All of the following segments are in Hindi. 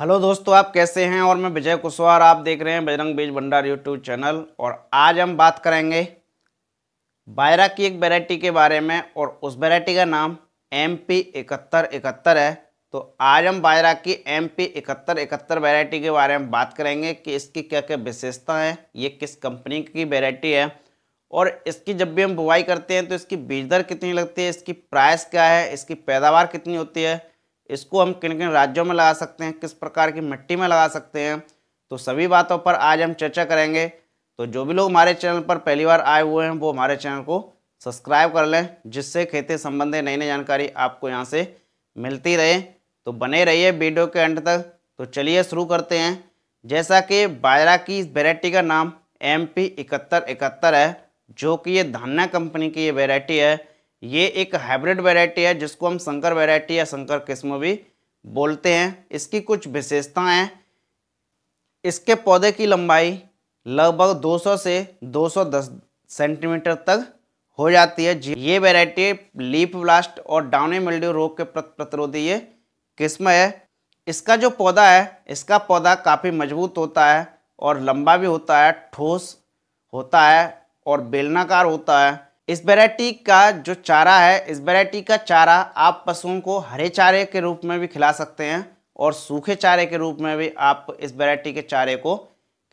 हेलो दोस्तों आप कैसे हैं और मैं विजय कुशवाहा आप देख रहे हैं बजरंग बीज भंडार यूट्यूब चैनल और आज हम बात करेंगे बायरा की एक वैरायटी के बारे में और उस वैरायटी का नाम एम पी इकहत्तर इकहत्तर है तो आज हम बायरा की एम पी इकहत्तर इकहत्तर वेराइटी के बारे में बात करेंगे कि इसकी क्या क्या विशेषता है ये किस कंपनी की वेराइटी है और इसकी जब भी हम बुआई करते हैं तो इसकी बीज दर कितनी लगती है इसकी प्राइस क्या है इसकी पैदावार कितनी होती है इसको हम किन किन राज्यों में लगा सकते हैं किस प्रकार की मिट्टी में लगा सकते हैं तो सभी बातों पर आज हम चर्चा करेंगे तो जो भी लोग हमारे चैनल पर पहली बार आए हुए हैं वो हमारे चैनल को सब्सक्राइब कर लें जिससे खेती संबंधी नई नई जानकारी आपको यहाँ से मिलती रहे तो बने रहिए वीडियो के अंत तक तो चलिए शुरू करते हैं जैसा कि बाजरा की वेराइटी का नाम एम पी इकहत्तर इकहत्तर है जो कि ये धान्या कंपनी की ये वेराइटी है ये एक हाइब्रिड वैरायटी है जिसको हम संकर वैरायटी या संकर किस्म भी बोलते हैं इसकी कुछ विशेषताएं हैं इसके पौधे की लंबाई लगभग 200 से 210 सेंटीमीटर तक हो जाती है ये वैरायटी लीप ब्लास्ट और डाउनी मिल्डियो रोग के प्रतिरोधी ये किस्म है इसका जो पौधा है इसका पौधा काफ़ी मजबूत होता है और लंबा भी होता है ठोस होता है और बेलनाकार होता है इस वेराइटी का जो चारा है इस वेराइटी का चारा आप पशुओं को हरे चारे के रूप में भी खिला सकते हैं और सूखे चारे के रूप में भी आप इस वेराइटी के चारे को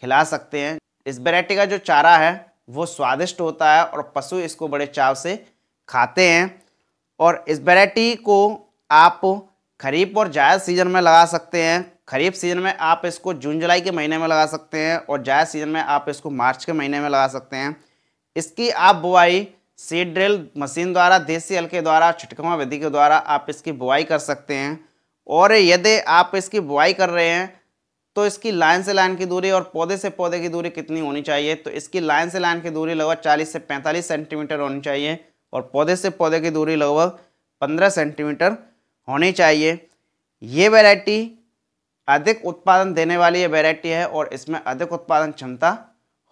खिला सकते हैं इस वेराइटी का जो चारा है वो स्वादिष्ट होता है और पशु इसको बड़े चाव से खाते हैं और इस वेराइटी को आप खरीफ और जायद सीजन में लगा सकते हैं खरीफ सीजन में आप इसको जून जुलाई के महीने में लगा सकते हैं और जायद सीजन में आप इसको मार्च के महीने में लगा सकते हैं इसकी आप बुआई सीड ड्रिल मशीन द्वारा देसी हल के द्वारा छिटकवा विधि के द्वारा आप इसकी बुआई कर सकते हैं और यदि आप इसकी बुआई कर रहे हैं तो इसकी लाइन से लाइन की दूरी और पौधे से पौधे की दूरी कितनी होनी चाहिए तो इसकी लाइन से लाइन की दूरी लगभग 40 से 45 सेंटीमीटर होनी चाहिए और पौधे से पौधे की दूरी लगभग 15 सेंटीमीटर होनी चाहिए ये वेराइटी अधिक उत्पादन देने वाली ये वेराइटी है और इसमें अधिक उत्पादन क्षमता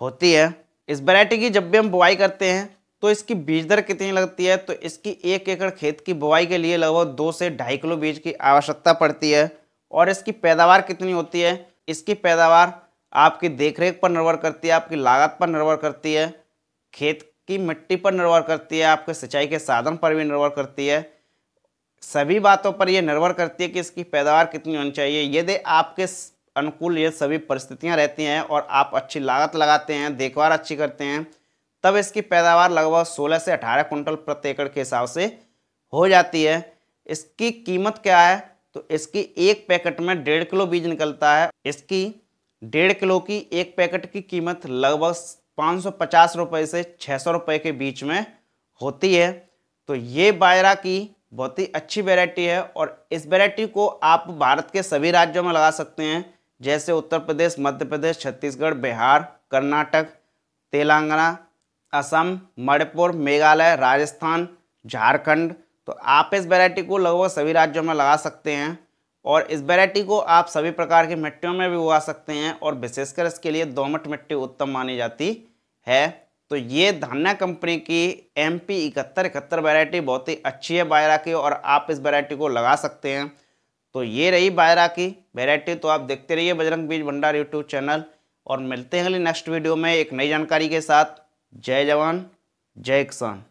होती है इस वेराइटी की जब भी हम बुआई करते हैं तो इसकी बीज दर कितनी लगती है तो इसकी एक एकड़ खेत की बुआई के लिए लगभग दो से ढाई किलो बीज की आवश्यकता पड़ती है और इसकी पैदावार कितनी होती है इसकी पैदावार आपकी देखरेख पर निर्भर करती है आपकी लागत पर निर्भर करती है खेत की मिट्टी पर निर्भर करती है आपके सिंचाई के साधन पर भी निर्भर करती है सभी बातों पर यह निर्भर करती है कि इसकी पैदावार कितनी होनी चाहिए यदि आपके अनुकूल ये सभी परिस्थितियाँ रहती हैं और आप अच्छी लागत लगाते हैं देखभाल अच्छी करते हैं तब इसकी पैदावार लगभग 16 से 18 कुंटल प्रति एकड़ के हिसाब से हो जाती है इसकी कीमत क्या है तो इसकी एक पैकेट में डेढ़ किलो बीज निकलता है इसकी डेढ़ किलो की एक पैकेट की कीमत लगभग पाँच सौ पचास रुपये से छः सौ रुपये के बीच में होती है तो ये बायरा की बहुत ही अच्छी वेराइटी है और इस वेराइटी को आप भारत के सभी राज्यों में लगा सकते हैं जैसे उत्तर प्रदेश मध्य प्रदेश छत्तीसगढ़ बिहार कर्नाटक तेलंगाना असम मणिपुर मेघालय राजस्थान झारखंड तो आप इस वैरायटी को लगभग सभी राज्यों में लगा सकते हैं और इस वैरायटी को आप सभी प्रकार की मिट्टियों में भी उगा सकते हैं और विशेषकर इसके लिए दोमट मिट्टी उत्तम मानी जाती है तो ये धान्या कंपनी की एम पी इकहत्तर इकहत्तर वैरायटी बहुत ही अच्छी है बायरा की और आप इस वैरायटी को लगा सकते हैं तो ये रही बायरा की वैरायटी तो आप देखते रहिए बजरंग बीज भंडार यूट्यूब चैनल और मिलते हैं अगली नेक्स्ट वीडियो में एक नई जानकारी के साथ C ile 1, J